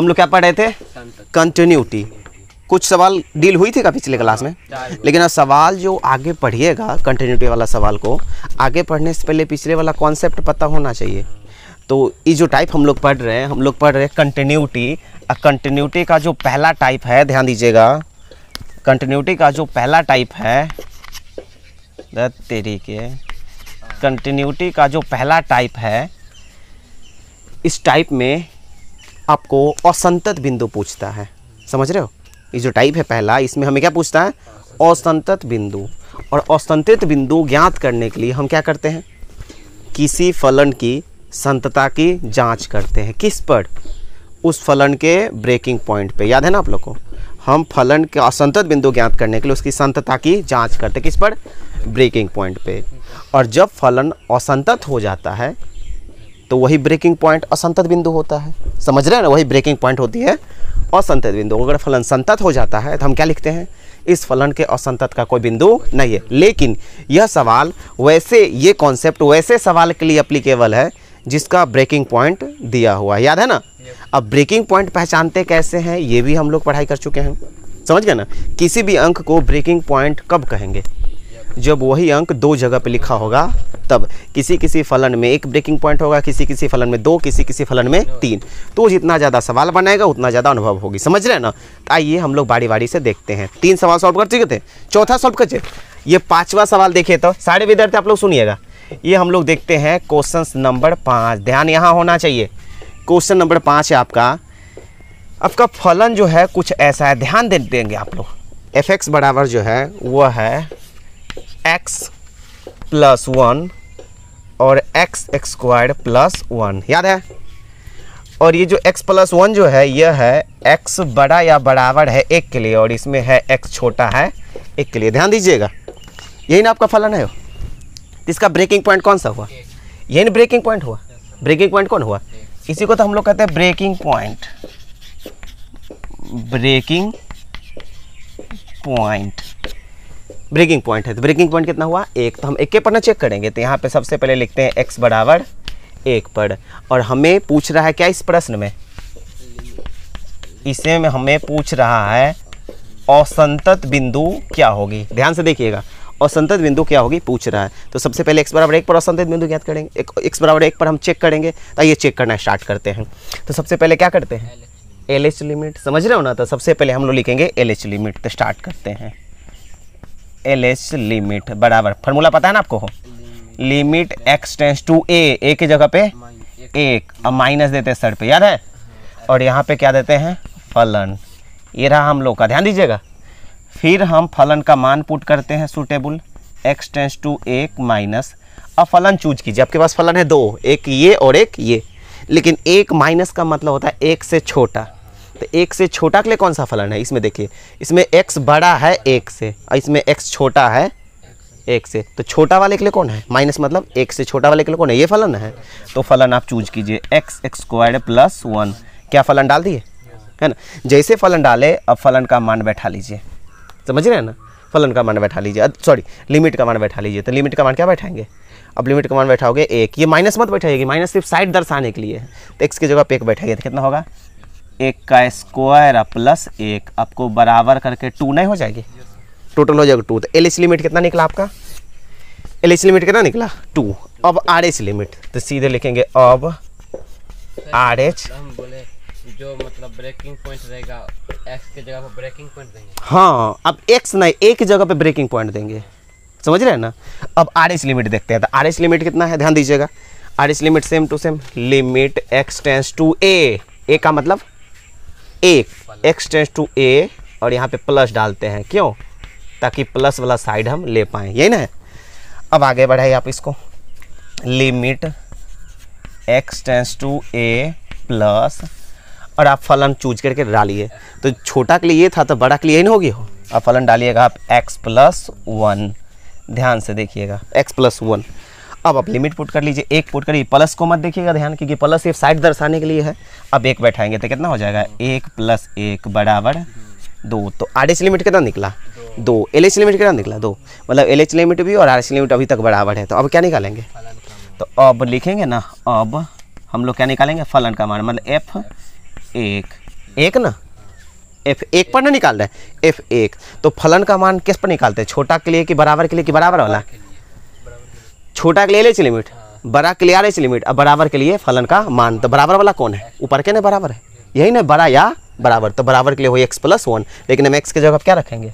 हम लोग क्या पढ़ रहे थे कंटिन्यूटी कुछ सवाल डील हुई थी का पिछले क्लास में लेकिन अब सवाल जो आगे पढ़िएगा कंटिन्यूटी वाला सवाल को आगे पढ़ने से पहले पिछले वाला कॉन्सेप्ट पता होना चाहिए तो ये जो टाइप हम लोग पढ़ रहे हैं हम लोग पढ़ रहे हैं कंटिन्यूटी और कंटिन्यूटी का जो पहला टाइप है ध्यान दीजिएगा कंटिन्यूटी का जो पहला टाइप है तेरी कंटिन्यूटी का जो पहला टाइप है इस टाइप में आपको असंतत बिंदु पूछता है समझ रहे हो ये जो टाइप है पहला इसमें हमें क्या पूछता है असंतत बिंदु और असंतत बिंदु ज्ञात करने के लिए हम क्या करते हैं किसी फलन की संतता की जांच करते हैं किस पर उस फलन के ब्रेकिंग पॉइंट पे याद है ना आप लोग को हम फलन के असंतत बिंदु ज्ञात करने के लिए उसकी संतता की जांच करते हैं किस पर ब्रेकिंग पॉइंट पे और जब फलन असंतत हो जाता है तो वही ब्रेकिंग पॉइंट असंतत बिंदु होता है समझ रहे हैं ना वही ब्रेकिंग पॉइंट होती है असंतत बिंदु अगर फलन संतत हो जाता है तो हम क्या लिखते हैं इस फलन के असंतत का कोई बिंदु नहीं है लेकिन यह सवाल वैसे ये कॉन्सेप्ट वैसे सवाल के लिए अप्लीकेबल है जिसका ब्रेकिंग पॉइंट दिया हुआ है याद है ना अब ब्रेकिंग पॉइंट पहचानते कैसे हैं ये भी हम लोग पढ़ाई कर चुके हैं समझ गए ना किसी भी अंक को ब्रेकिंग पॉइंट कब कहेंगे जब वही अंक दो जगह पे लिखा होगा तब किसी किसी फलन में एक ब्रेकिंग पॉइंट होगा किसी किसी फलन में दो किसी किसी फलन में तीन तो जितना ज़्यादा सवाल बनाएगा उतना ज़्यादा अनुभव होगी समझ रहे हैं ना तो आइए हम लोग बारी बारी से देखते हैं तीन सवाल सॉल्व कर चुके थे चौथा सॉल्व कर चुके ये पाँचवा सवाल देखिए तो सारे विद्यार्थी आप लोग सुनिएगा ये हम लोग देखते हैं क्वेश्चन नंबर पाँच ध्यान यहाँ होना चाहिए क्वेश्चन नंबर पाँच है आपका आपका फलन जो है कुछ ऐसा है ध्यान दे देंगे आप लोग एफ एक्स बराबर जो है वह है एक्स प्लस वन और एक्स स्क्वायर प्लस वन याद है और ये जो x प्लस वन जो है यह है x बड़ा या बराबर है एक के लिए और इसमें है x छोटा है एक के लिए ध्यान दीजिएगा यही ना आपका फलन है इसका ब्रेकिंग पॉइंट कौन सा हुआ यही ना ब्रेकिंग पॉइंट हुआ ब्रेकिंग पॉइंट कौन हुआ इसी को तो हम लोग कहते हैं breaking point breaking point breaking point है तो ब्रेकिंग पॉइंट कितना हुआ एक तो हम एक के पर ना चेक करेंगे तो यहाँ पे सबसे पहले लिखते हैं एक्स बराबर एक पर और हमें पूछ रहा है क्या इस प्रश्न में इसे में हमें पूछ रहा है असंतत बिंदु क्या होगी ध्यान से देखिएगा असंतत बिंदु क्या होगी पूछ रहा है तो सबसे पहले एक्स बराबर एक पर असंतत बिंदु ज्ञात करेंगे एक्स बराबर एक पर हम चेक करेंगे तो ये चेक करना स्टार्ट करते हैं तो सबसे पहले क्या करते हैं एल एच लिमिट समझ रहे हो ना तो सबसे पहले हम लोग लिखेंगे एल एच लिमिट तो स्टार्ट करते हैं एल एच लिमिट बराबर फार्मूला पता है ना आपको हो limit x tends to a a की जगह पे एक और माइनस देते हैं सर पे याद है और यहाँ पे क्या देते हैं फलन ये रहा हम लोग का ध्यान दीजिएगा फिर हम फलन का मान पुट करते हैं सुटेबल एक्स टेंस टू एक माइनस अब फलन चूज कीजिए आपके पास फलन है दो एक ये और एक ये लेकिन एक माइनस का मतलब होता है एक से छोटा तो एक से छोटा के लिए कौन सा फलन है इसमें देखिए इसमें एक्स बड़ा है एक से और इसमें एक्स छोटा है एक से तो छोटा वाले के लिए कौन है माइनस मतलब एक से छोटा वाले के लिए कौन है ये फलन है तो फलन आप चूज कीजिए x x square plus one क्या फलन डाल दिए है ना जैसे फलन डाले अब फलन का मान बैठा लीजिए समझ रहे हैं ना फलन का मान बैठा लीजिए सॉरी लिमिट का मान बैठा लीजिए तो लिमिट का मान क्या बैठाएंगे अब लिमिट का मान बैठाओगे एक ये माइनस मत बैठाएगी माइनस सिर्फ साइड दर्शाने के लिए तो एक्स की जगह पे एक बैठाइए तो कितना होगा एक का स्क्वायर प्लस एक आपको बराबर करके टू नहीं हो जाएगी टोटल हो जाएगा टू तो एल लिमिट कितना निकला आपका एल लिमिट कितना निकला टू अब आर लिमिट तो सीधे लिखेंगे अब आर एच जो मतलब ब्रेकिंग पॉइंट रहेगा एक्स के जगह पर ब्रेकिंग पॉइंट देंगे हाँ अब एक्स नहीं एक जगह पे ब्रेकिंग पॉइंट देंगे समझ रहे हैं ना अब आर लिमिट देखते हैं तो आर एच लिमिट कितना है ध्यान दीजिएगा R limit same to same limit x tends to a a का मतलब एक एक्स टेंस टू ए और यहाँ पे प्लस डालते हैं क्यों ताकि प्लस वाला साइड हम ले पाएँ यही ना अब आगे बढ़ाइए आप इसको limit x tends to a plus और आप फलन चूज करके डालिए तो छोटा के लिए ये था तो बड़ा के लिए यही ना होगी हो आप फलन डालिएगा आप एक्स प्लस वन ध्यान से देखिएगा एक्स प्लस वन अब आप लिमिट पुट कर लीजिए एक पुट करिए प्लस को मत देखिएगा ध्यान क्योंकि प्लस सिर्फ साइड दर्शाने के लिए है अब एक बैठाएंगे तो कितना हो जाएगा एक प्लस एक बराबर दो तो आर एच लिमिट कितना निकला दो एल एच लिमिट कितना निकला दो मतलब एल एच लिमिट भी और आर एच लिमिट अभी तक बराबर है तो अब क्या निकालेंगे तो अब लिखेंगे ना अब हम लोग क्या निकालेंगे फलन का मान मतलब एफ एक एक ना एफ एक पर ना निकाल रहे एफ एक तो फलन का मान किस पर निकालते हैं छोटा के लिए कि बराबर के लिए कि बराबर वाला छोटा के लिए ले लिमिट हाँ। बड़ा के लिए आर एच लिमिट अब बराबर के लिए फलन का मान तो बराबर वाला कौन है ऊपर के ना बराबर है यही ना बड़ा या बराबर तो बराबर के लिए हो एक्स प्लस वन लेकिन हम एक्स की जगह क्या रखेंगे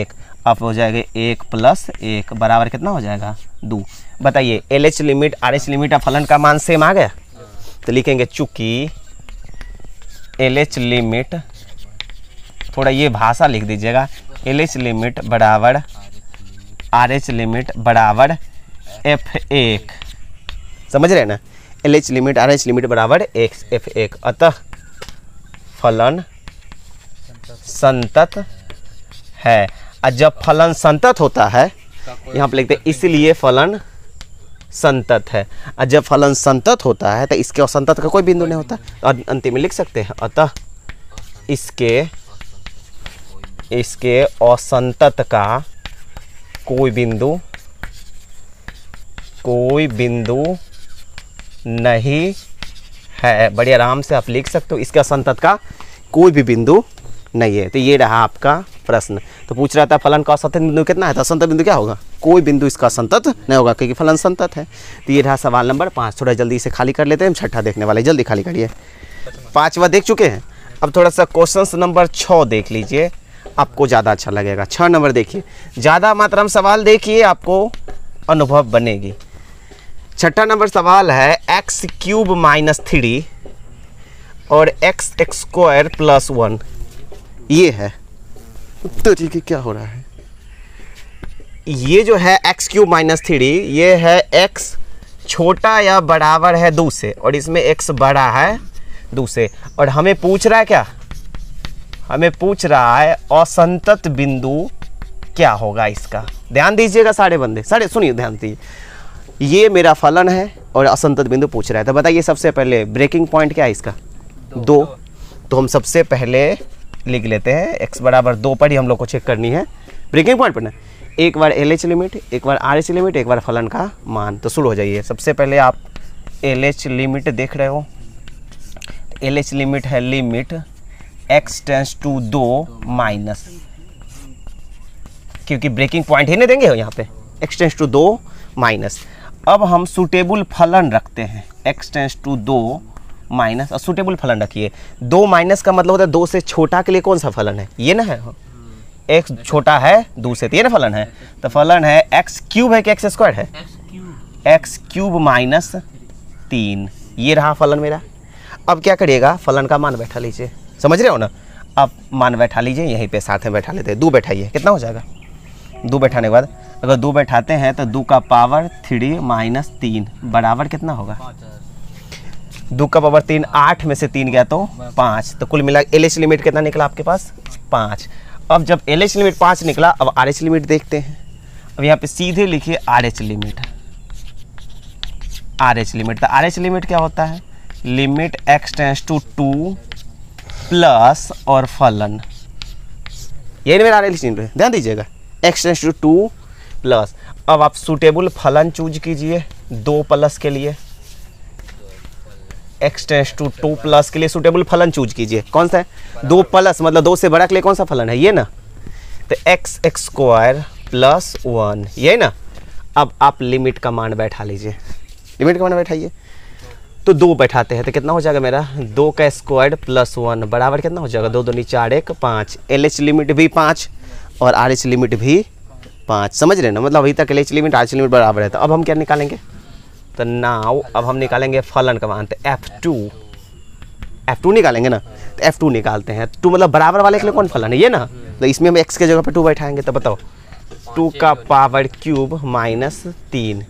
एक अब हो जाएगा एक प्लस एक बराबर कितना हो जाएगा दो बताइए L H limit R H limit अब फलन का मान सेम आ गया तो लिखेंगे चूंकि एल एच लिमिट थोड़ा ये भाषा लिख दीजिएगा एल एच लिमिट बराबर आर एच लिमिट बराबर एफ एक समझ रहे हैं ना L H limit R H limit बराबर एक्स एफ एक अतः फलन संतत है और जब फलन संतत होता है यहाँ पर लिखते हैं इसलिए फलन संतत है और जब फलन संतत होता है तो इसके असंतत का कोई बिंदु नहीं होता और तो अं- अंतिम में लिख सकते हैं अतः इसके इसके असंतत का कोई बिंदु कोई बिंदु नहीं है बड़े आराम से आप लिख सकते हो इसका संतत का कोई भी बिंदु नहीं है तो ये रहा आपका प्रश्न तो पूछ रहा था फलन का असंतत बिंदु कितना है तो असंतत बिंदु क्या होगा कोई बिंदु इसका संतत नहीं होगा क्योंकि फलन संतत है तो ये रहा सवाल नंबर पाँच थोड़ा जल्दी इसे खाली कर लेते हैं हम छठा देखने वाले जल्दी खाली करिए पाँचवा देख चुके हैं अब थोड़ा सा क्वेश्चन नंबर छः देख लीजिए आपको ज़्यादा अच्छा लगेगा छः नंबर देखिए ज़्यादा मात्रा में सवाल देखिए आपको अनुभव बनेगी छठा नंबर सवाल है एक्स क्यूब माइनस थ्री और एक्स स्क्वायर प्लस वन ये है तो ठीक है क्या हो रहा है ये जो है एक्स क्यूब माइनस थ्री ये है एक्स छोटा या बराबर है दो से और इसमें एक्स बड़ा है दो से और हमें पूछ रहा है क्या हमें पूछ रहा है असंतत बिंदु क्या होगा इसका ध्यान दीजिएगा सारे बंदे सारे सुनिए ध्यान दीजिए ये मेरा फलन है और असंतत बिंदु पूछ रहा है तो बताइए सबसे पहले ब्रेकिंग पॉइंट क्या है इसका दो, दो। तो हम सबसे पहले लिख लेते हैं एक्स बराबर दो पर ही हम लोग को चेक करनी है ब्रेकिंग पॉइंट पर ना एक बार एल एच लिमिट एक बार आर एच लिमिट एक बार फलन का मान तो शुरू हो जाइए सबसे पहले आप एल एच लिमिट देख रहे हो एल एच लिमिट है लिमिट एक्स टेंस टू दो माइनस क्योंकि ब्रेकिंग पॉइंट ही नहीं देंगे हो यहाँ पे एक्सटेंस टू दो माइनस अब हम सुटेबल फलन रखते हैं एक्स टेंस टू दो माइनस और सुटेबल फलन रखिए दो माइनस का मतलब होता है दो से छोटा के लिए कौन सा फलन है ये ना है एक्स छोटा है दो से तो ये ना फलन है तो फलन है एक्स क्यूब है कि एक्स स्क्वायर है एक्स क्यूब माइनस तीन ये रहा फलन मेरा अब क्या करिएगा फलन का मान बैठा लीजिए समझ रहे हो ना अब मान बैठा लीजिए यहीं पे साथ में बैठा लेते हैं दो बैठाइए कितना हो जाएगा दो बैठाने के बाद अगर दो बैठाते हैं तो दो का पावर थ्री माइनस तीन बराबर कितना होगा दो का पावर तीन आठ में से तीन गया तो पाँच तो कुल मिला एल एच लिमिट कितना निकला आपके पास पाँच अब जब एल एच लिमिट पाँच निकला अब आर एच लिमिट देखते हैं अब यहाँ पे सीधे लिखिए R H limit R H limit तो आर एच लिमिट क्या होता है limit x tends to two plus और फलन यही मेरा आर एच लिमिट ध्यान दीजिएगा x tends to two plus अब आप सूटेबल फलन चूज कीजिए दो प्लस के लिए एक्सटेंस टू टू प्लस के लिए सूटेबल फलन चूज कीजिए कौन सा है दो प्लस मतलब दो से बड़ा के लिए कौन सा फलन है ये ना तो x x square plus one ये ना अब आप लिमिट का मान बैठा लीजिए लिमिट का मान बैठाइए तो दो बैठाते हैं तो कितना हो जाएगा मेरा दो का स्क्वायर प्लस वन बराबर कितना हो जाएगा दो दो नीचे चार एक पाँच एल एच लिमिट भी पाँच और आर एच लिमिट भी पाँच समझ रहे ना मतलब अभी तक एच लिमिट आर लिमिट बराबर है तो अब हम क्या निकालेंगे तो नाव अब हम निकालेंगे फलन का मान तो एफ टू एफ टू निकालेंगे ना तो एफ टू निकालते हैं टू मतलब बराबर वाले के लिए कौन फलन है ये ना तो इसमें हम एक्स के जगह पर टू बैठाएंगे तो बताओ टू का पावर क्यूब माइनस तीन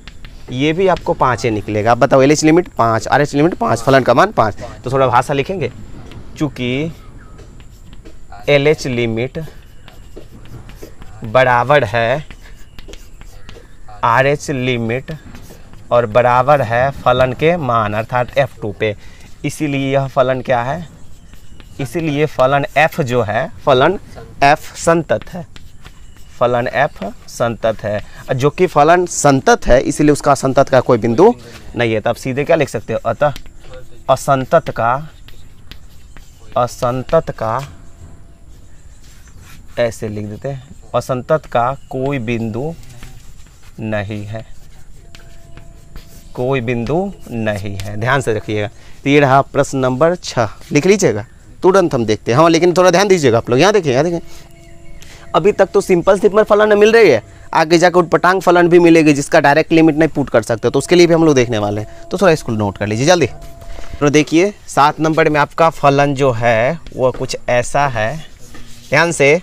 ये भी आपको पाँच ही निकलेगा आप बताओ एल एच लिमिट पाँच आर एच लिमिट पाँच फलन का मान पाँच तो थोड़ा भाषा लिखेंगे चूँकि एल एच लिमिट बराबर है आर एच लिमिट और बराबर है फलन के मान अर्थात एफ टू पे इसीलिए यह फलन क्या है इसीलिए फलन एफ जो है फलन एफ संतत है फलन एफ संतत है जो कि फलन संतत है इसीलिए उसका संतत का कोई बिंदु नहीं है तो आप सीधे क्या लिख सकते हो अतः असंतत का असंतत का ऐसे लिख देते हैं असंतत का कोई बिंदु नहीं है कोई बिंदु नहीं है ध्यान से रखिएगा तो ये रहा प्रश्न नंबर छः लिख लीजिएगा तुरंत हम देखते हैं हाँ लेकिन थोड़ा ध्यान दीजिएगा आप लोग यहाँ देखिए यहाँ देखें अभी तक तो सिंपल सिंपल फलन मिल रही है आगे जाकर उटपटांग फलन भी मिलेगी जिसका डायरेक्ट लिमिट नहीं पुट कर सकते तो उसके लिए भी हम लोग देखने वाले हैं तो थोड़ा इसको नोट कर लीजिए जल्दी तो देखिए सात नंबर में आपका फलन जो है वह कुछ ऐसा है ध्यान से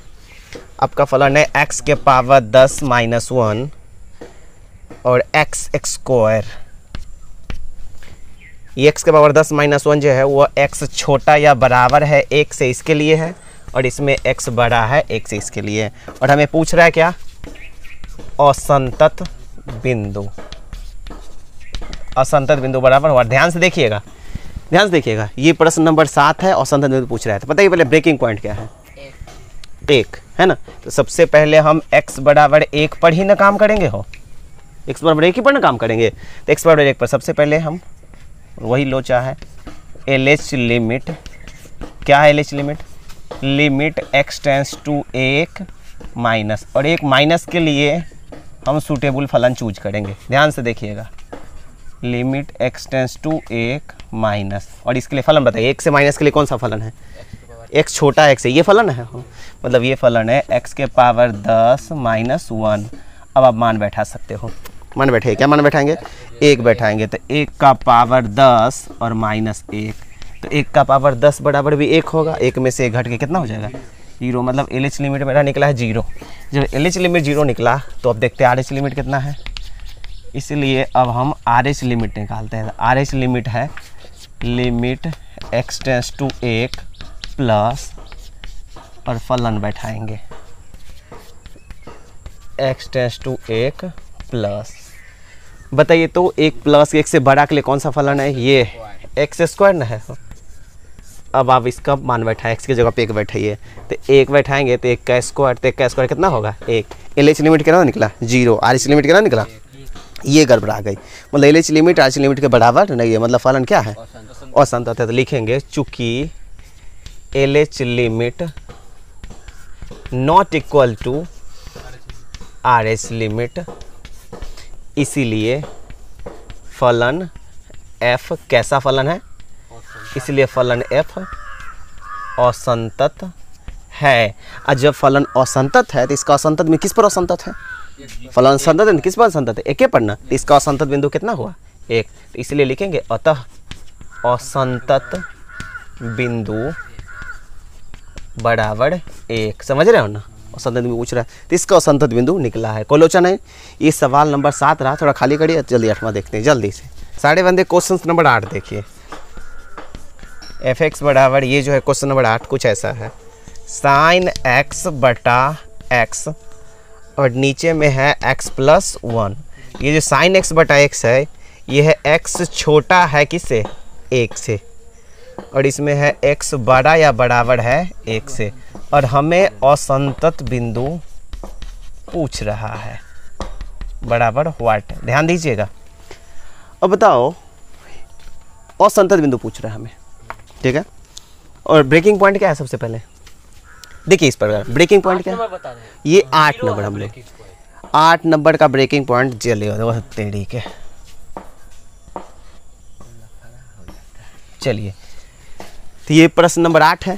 आपका फलन है एक्स के पावर दस माइनस वन और एक्स एक्सक्वायर एक्स के पावर दस माइनस वन जो है वो एक्स छोटा या बराबर है एक से इसके लिए है और इसमें एक्स बड़ा है एक से इसके लिए और हमें पूछ रहा है क्या असंतत बिंदु असंतत बिंदु बराबर हुआ ध्यान से देखिएगा ध्यान से देखिएगा ये प्रश्न नंबर सात है असंतत बिंदु पूछ रहा है तो पता ही पहले ब्रेकिंग पॉइंट क्या है एक है ना तो सबसे पहले हम x बराबर एक पर ही ना काम करेंगे हो x बराबर एक ही पर ना काम करेंगे तो x बराबर एक पर सबसे पहले हम वही लोचा है एल एच लिमिट क्या है L H limit limit x tends to एक माइनस और एक माइनस के लिए हम सूटेबल फलन चूज करेंगे ध्यान से देखिएगा लिमिट एक्सटेंस टेंस टू एक माइनस और इसके लिए फलन बताइए एक से माइनस के लिए कौन सा फलन है एक्स छोटा एक्स है ये फलन है मतलब ये फलन है एक्स के पावर दस माइनस वन अब आप मान बैठा सकते हो मान बैठे क्या मान बैठाएंगे एक बैठाएंगे तो एक का पावर दस और माइनस एक तो एक का पावर दस बराबर भी एक होगा एक में से एक घट के कितना हो जाएगा जीरो मतलब एल एच लिमिट मेरा निकला है जीरो जब एल एच लिमिट जीरो निकला तो अब देखते हैं आर एच लिमिट कितना है इसलिए अब हम आर एच लिमिट निकालते हैं आर एच लिमिट है लिमिट एक्स टेंस टू एक प्लस और फलन बैठाएंगे एक्स टेंस टू एक प्लस बताइए तो एक प्लस एक से बड़ा के लिए कौन सा फलन है ये एक्स स्क्वायर ना है अब आप इसका मान बैठा एक्स की जगह पे एक बैठाइए तो एक बैठाएंगे तो एक का स्क्वायर तो एक का स्क्वायर कितना होगा एक एल एच लिमिट कितना निकला जीरो आर एच लिमिट कितना निकला ये गड़बड़ा गई मतलब L H limit R H limit के बराबर नहीं है मतलब फलन क्या है असंत तो लिखेंगे चूंकि L H limit not equal to R H limit इसीलिए फलन एफ कैसा फलन है इसलिए फलन एफ असंतत है और जब फलन असंतत है तो इसका असंतत में किस पर असंतत है फलन संतत है किस पर असंतत है एक ही पढ़ना तो इसका असंतत बिंदु कितना हुआ एक तो इसलिए लिखेंगे अतः असंतत बिंदु बराबर एक समझ रहे हो ना संतत बिंदु पूछ रहा है तो इसका संतत बिंदु निकला है कोलोचन है ये सवाल नंबर सात रहा थोड़ा खाली करिए जल्दी आठवां देखते हैं जल्दी से साढ़े बंदे क्वेश्चन नंबर आठ देखिए एफ एक्स बराबर ये जो है क्वेश्चन नंबर आठ कुछ ऐसा है साइन एक्स बटा एक्स और नीचे में है एक्स प्लस वन ये जो साइन एक्स बटा एक्स है ये है एक्स छोटा है किससे एक से और इसमें है एक्स बड़ा या बराबर है एक से और हमें असंतत बिंदु पूछ रहा है बराबर व्हाट ध्यान दीजिएगा अब बताओ असंतत बिंदु पूछ रहा है हमें ठीक है और ब्रेकिंग पॉइंट क्या है सबसे पहले देखिए इस प्रकार ब्रेकिंग पॉइंट क्या है ये आठ नंबर हम लोग आठ नंबर का ब्रेकिंग पॉइंट जले ठीक है चलिए तो ये प्रश्न नंबर आठ है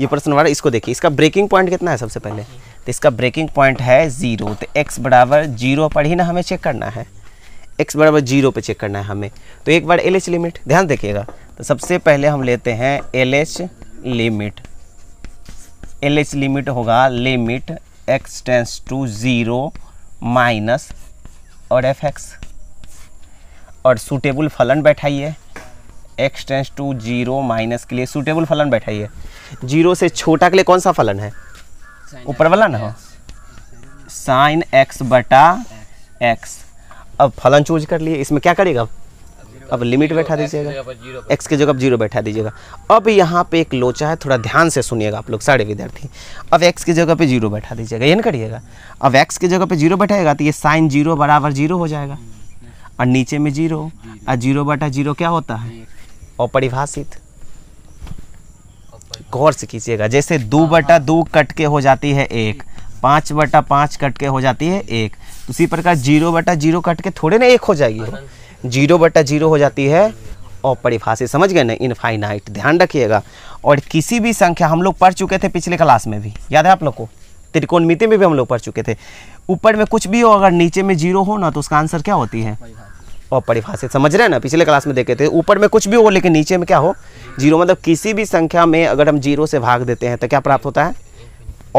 ये प्रश्न नंबर इसको देखिए इसका ब्रेकिंग पॉइंट कितना है सबसे पहले तो इसका ब्रेकिंग पॉइंट है ज़ीरो तो एक्स बराबर जीरो पर ही ना हमें चेक करना है एक्स बराबर जीरो पर चेक करना है हमें तो एक बार एल एच लिमिट ध्यान देखिएगा तो सबसे पहले हम लेते हैं L H limit L H limit होगा limit x tends to zero minus और एफ एक्स और सूटेबल फलन बैठाइए x tends to zero minus के लिए सूटेबल फलन बैठा ही है जीरो से छोटा के लिए कौन सा फलन है ऊपर वाला ना हो साइन एक्स बटा एक्स अब फलन चूज कर लिए इसमें क्या करेगा अब लिमिट बैठा दीजिएगा एक्स की जगह जीरो बैठा दीजिएगा अब यहाँ पे एक लोचा है थोड़ा ध्यान से सुनिएगा आप लोग सारे विद्यार्थी अब एक्स की जगह पे जीरो बैठा दीजिएगा ये ना करिएगा अब एक्स की जगह पे जीरो बैठाएगा तो ये साइन जीरो बराबर जीरो हो जाएगा और नीचे में जीरो और जीरो बटा जीरो क्या होता है अपरिभाषित गौर से कीजिएगा जैसे दो बटा दो कट के हो जाती है एक पाँच बटा पाँच कट के हो जाती है एक उसी प्रकार जीरो बटा जीरो कट के थोड़े ना एक हो जाएगी हो जीरो बटा जीरो हो जाती है और परिभाषित समझ गए ना इनफाइनाइट ध्यान रखिएगा और किसी भी संख्या हम लोग पढ़ चुके थे पिछले क्लास में भी याद है आप लोग को त्रिकोणमिति में भी हम लोग पढ़ चुके थे ऊपर में कुछ भी हो अगर नीचे में जीरो हो ना तो उसका आंसर क्या होती है अपरिभाषित समझ रहे हैं ना पिछले क्लास में देखे थे ऊपर में कुछ भी हो लेकिन नीचे में क्या हो जीरो मतलब किसी भी संख्या में अगर हम जीरो से भाग देते हैं तो क्या प्राप्त होता है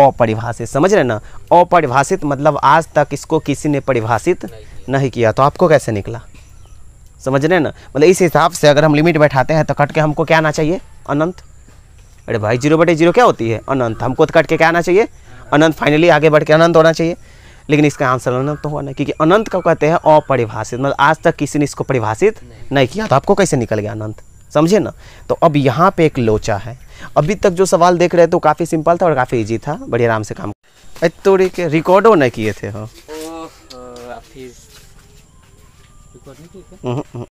अपरिभाषित समझ रहे हैं ना अपरिभाषित मतलब आज तक इसको किसी ने परिभाषित नहीं किया तो आपको कैसे निकला समझ रहे हैं ना मतलब इस हिसाब से अगर हम लिमिट बैठाते हैं तो कट के हमको क्या आना चाहिए अनंत अरे भाई जीरो बटे जीरो क्या होती है अनंत हमको तो कट के क्या आना चाहिए अनंत फाइनली आगे बढ़ के अनंत होना चाहिए लेकिन इसका आंसर अनंत तो हुआ ना क्योंकि अनंत को कहते हैं अपरिभाषित मतलब आज तक किसी ने इसको परिभाषित नहीं, नहीं किया तो आपको कैसे निकल गया अनंत समझे ना तो अब यहाँ पे एक लोचा है अभी तक जो सवाल देख रहे थे तो काफ़ी सिंपल था और काफ़ी ईजी था बड़े आराम से काम तोड़ी के रिकॉर्डो नहीं किए थे हाँ। हम हम्म, हम्म।